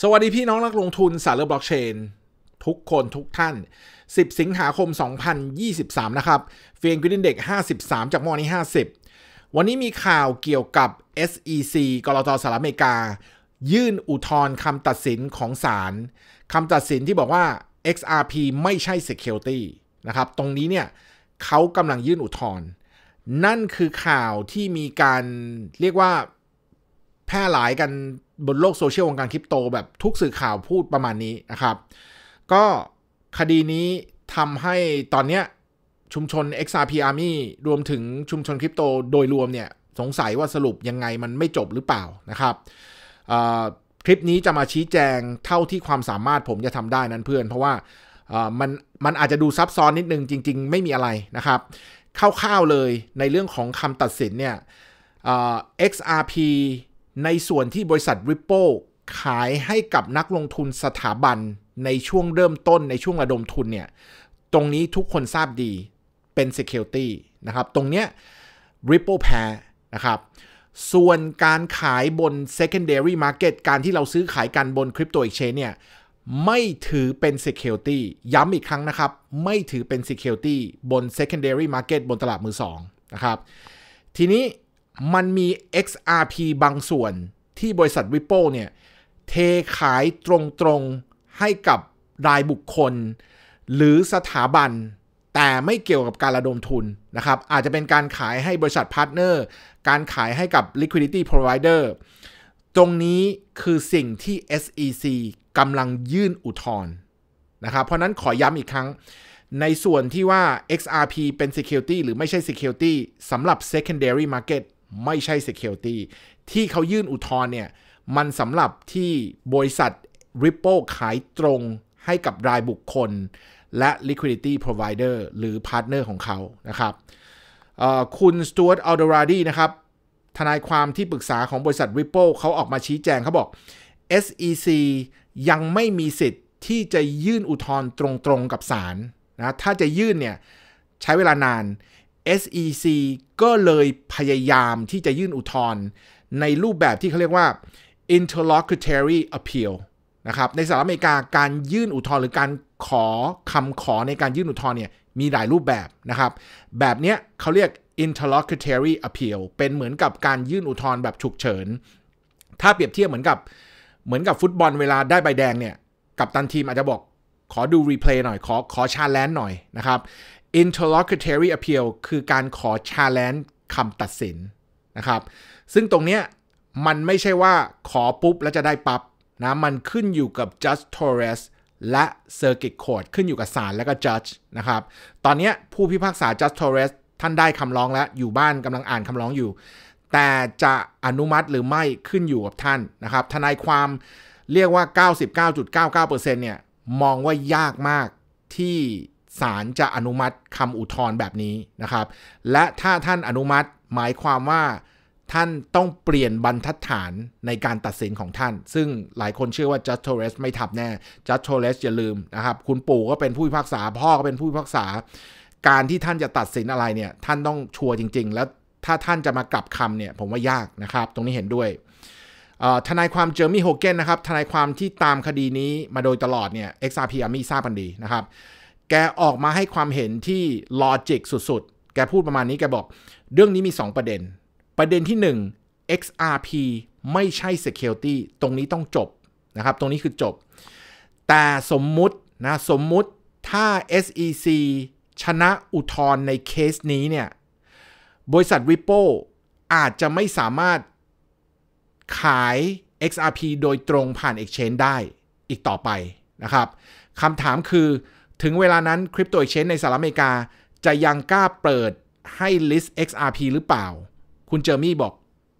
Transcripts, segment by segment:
สวัสดีพี่น้องนักลงทุนสารเือบล็อกเชนทุกคนทุกท่าน 10 สิงหาคม 2023 นะครับ เฟียงกิดินเด็ก 53 จากมอนี้50 วันนี้มีข่าวเกี่ยวกับ SEC กรตสหรัฐอเมริกา ยื่นอุทธรณ์คำตัดสินของศาลคำตัดสินที่บอกว่า XRP ไม่ใช่ Security นะครับ ตรงนี้เนี่ยเขากำลังยื่นอุทธรณ์นั่นคือข่าวที่มีการเรียกว่าแพร่หลายกันบนโลกโซเชียลวงการคริปโต แบบทุกสื่อข่าวพูดประมาณนี้นะครับ ก็คดีนี้ทำให้ตอนเนี้ยชุมชน XRP Army รวมถึงชุมชนคริปโตโดยรวมเนี่ยสงสัยว่าสรุปยังไงมันไม่จบหรือเปล่านะครับ คลิปนี้จะมาชี้แจงเท่าที่ความสามารถผมจะทำได้นั้นเพื่อน เพราะว่ามันมันอาจจะดูซับซ้อนนิดนึงจริง ๆ ไม่มีอะไรนะครับเข้าๆเลยในเรื่องของคำตัดสินเนี่ย XRP ในส่วนที่บริษัท Ripple ขายให้กับนักลงทุนสถาบันในช่วงเริ่มต้นในช่วงระดมทุนเนี่ย ตรงนี้ทุกคนทราบดี เป็น Security นะครับ ตรงเนี้ย Ripple แพ้นะครับ ส่วนการขายบน secondary market การที่เราซื้อขายกันบนคริปโตอีกเชนเนี่ยไม่ถือเป็น security ย้ำอีกครั้งนะครับ ไม่ถือเป็น security บน secondary market บนตลาดมือสองนะครับ ทีนี้มันมี XRP บางส่วนที่บริษัท Ripple เนี่ย เทขายตรงๆให้กับรายบุคคล หรือสถาบัน แต่ไม่เกี่ยวกับการระดมทุน นะครับ อาจจะเป็นการขายให้บริษัทพาร์ทเนอร์ การขายให้กับ liquidity provider ตรงนี้คือสิ่งที่ SEC กำลังยื่นอุทธรณ์นะครับเพราะนั้นขอย้ำอีกครั้ง ในส่วนที่ว่า XRP เป็น security หรือไม่ใช่ security สำหรับ secondary market ไม่ใช่ Security ที่เขายื่นอุทธรณ์เนี่ยมันสำหรับที่บริษัท Ripple ขายตรงให้กับรายบุคคล และ liquidity provider หรือ partner ของเขานะครับ คุณสตูดอัลดราดีนะครับ ทนายความที่ปรึกษาของบริษัท Ripple เขาออกมาชี้แจงเขาบอก SEC ยังไม่มีสิทธิ์ที่จะยื่นอุทธรณ์ตรงๆกับศาลนะถ้าจะยื่นเนี่ยใช้เวลานาน SEC ก็เลยพยายามที่จะยื่นอุทธรณ์ในรูปแบบที่เขาเรียกว่า interlocutory appeal นะครับ ในสหรัฐอเมริกาการยื่นอุทธรณ์หรือการขอคำขอในการยื่นอุทธรณ์เนี่ยมีหลายรูปแบบนะครับ แบบเนี้ยเขาเรียก interlocutory appeal เป็นเหมือนกับการยื่นอุทธรณ์แบบฉุกเฉิน ถ้าเปรียบเทียบเหมือนกับเหมือนกับฟุตบอลเวลาได้ใบแดงเนี่ยกับตันทีมอาจจะบอกขอดูรีเพลย์หน่อย ขอขอชาแลนหน่อยนะครับ interlocutory appeal คือการขอ challenge คำตัดสินนะครับซึ่งตรงเนี้ยมันไม่ใช่ว่าขอปุ๊บแล้วจะได้ปับ๊บนะมันขึ้นอยู่กับ judge Torres และ circuit court ขึ้นอยู่กับศาลและก็ judge นะครับตอนนี้ผู้พิพากษา judge Torres ท่านได้คำร้องแล้ว อยู่บ้านกำลังอ่านคำร้องอยู่ แต่จะอนุมัติหรือไม่ขึ้นอยู่กับท่านนะครับทนายความเรียกว่า 99.99%เนี่ยมองว่ายากมากที่ศาลจะอนุมัติคำอุทธรณ์แบบนี้นะครับ และถ้าท่านอนุมัติหมายความว่าท่านต้องเปลี่ยนบรรทัดฐานในการตัดสินของท่าน ซึ่งหลายคนเชื่อว่าจัสโตเรสไม่ทับแน่ จัสโตเรสอย่าลืมนะครับ คุณปู่ก็เป็นผู้พิพากษา พ่อก็เป็นผู้พิพากษา การที่ท่านจะตัดสินอะไรเนี่ย ท่านต้องชัวร์จริง ๆ แล้วถ้าท่านจะมากลับคำเนี่ย ผมว่ายากนะครับ ตรงนี้เห็นด้วย ทนายความเจอร์มี่โฮเกนนะครับ ทนายความที่ตามคดีนี้มาโดยตลอดเนี่ย XRP อามีทราบกันดีนะครับแกออกมาให้ความเห็นที่ลอจิกสุดๆ แกพูดประมาณนี้แกบอก เรื่องนี้มี 2 ประเด็น ประเด็นที่ 1 XRP ไม่ใช่ Security ตรงนี้ต้องจบนะครับ ตรงนี้คือจบ แต่สมมุตินะสมมุติถ้า SEC ชนะอุทธรณ์ในเคสนี้เนี่ยบริษัท Ripple อาจจะไม่สามารถขาย XRP โดยตรงผ่าน Exchange ได้อีกต่อไปนะครับคำถามคือถึงเวลานั้นคริปโตเอ็กชแนนในสหรัฐอเมริกาจะยังกล้าเปิดให้ list XRP หรือเปล่า คุณเจอมี่บอก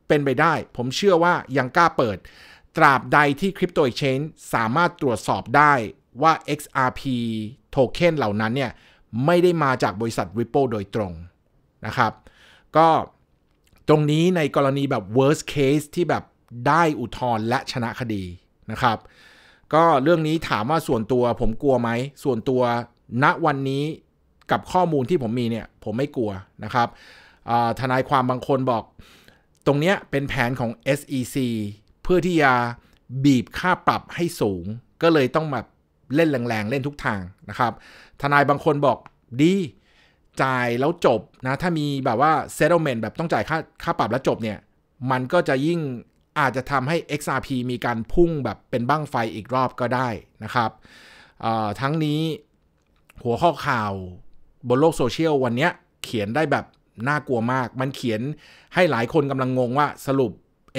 เป็นไปได้ ผมเชื่อว่ายังกล้าเปิด ตราบใดที่คริปโตเอ็กชแนนสามารถตรวจสอบได้ว่า XRP โทเค็นเหล่านั้นเนี่ยไม่ได้มาจากบริษัท Ripple โดยตรงนะครับ ก็ตรงนี้ในกรณีแบบ worst case ที่แบบได้อุทธรณ์และชนะคดีนะครับก็เรื่องนี้ถามว่าส่วนตัวผมกลัวไหมส่วนตัวณวันนี้กับข้อมูลที่ผมมีเนี่ยผมไม่กลัวนะครับทนายความบางคนบอก ตรงเนี้ยเป็นแผนของ SEC เพื่อที่จะบีบค่าปรับให้สูง ก็เลยต้องแบบเล่นแรงๆเล่นทุกทางนะครับ ทนายบางคนบอกดีจ่ายแล้วจบนะถ้ามีแบบว่า settlement แบบต้องจ่ายค่าค่าปรับแล้วจบเนี่ยมันก็จะยิ่งอาจจะทำให้ XRP มีการพุ่งแบบเป็นบ้างไฟอีกรอบก็ได้นะครับ ทั้งนี้หัวข้อข่าวบนโลกโซเชียลวันนี้เขียนได้แบบน่ากลัวมาก มันเขียนให้หลายคนกำลังงงว่าสรุป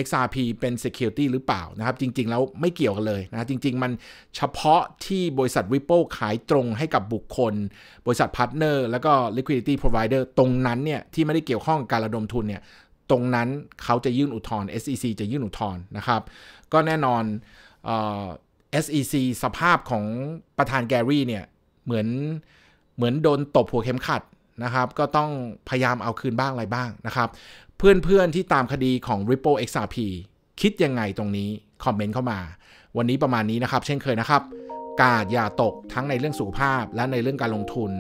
XRP เป็น Security หรือเปล่านะครับ จริง ๆ แล้วไม่เกี่ยวกันเลยนะ จริงๆมันเฉพาะที่บริษัท Ripple ขายตรงให้กับบุคคล บริษัทพาร์ทเนอร์แล้วก็ Liquidity Provider ตรงนั้นเนี่ยที่ไม่ได้เกี่ยวข้องกับการระดมทุนเนี่ยตรงนั้นเขาจะยื่นอุทธรณ์ SEC จะยื่นอุทธรณ์นะครับ ก็แน่นอน SEC สภาพของประธานแกรี่เนี่ยเหมือนเหมือนโดนตบหัวเข็มขัดนะครับก็ต้องพยายามเอาคืนบ้างอะไรบ้างนะครับ เพื่อนๆที่ตามคดีของ Ripple XRP คิดยังไงตรงนี้ คอมเมนต์เข้ามา วันนี้ประมาณนี้นะครับ เช่นเคยนะครับ กาดอย่าตกทั้งในเรื่องสุขภาพและในเรื่องการลงทุน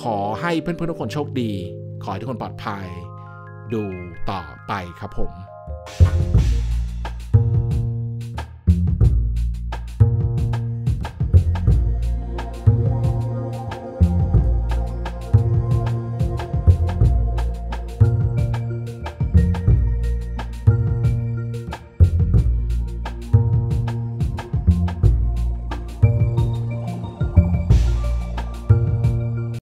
ขอให้เพื่อนๆทุกคนโชคดี ขอให้ทุกคนปลอดภัยดูต่อไปครับผม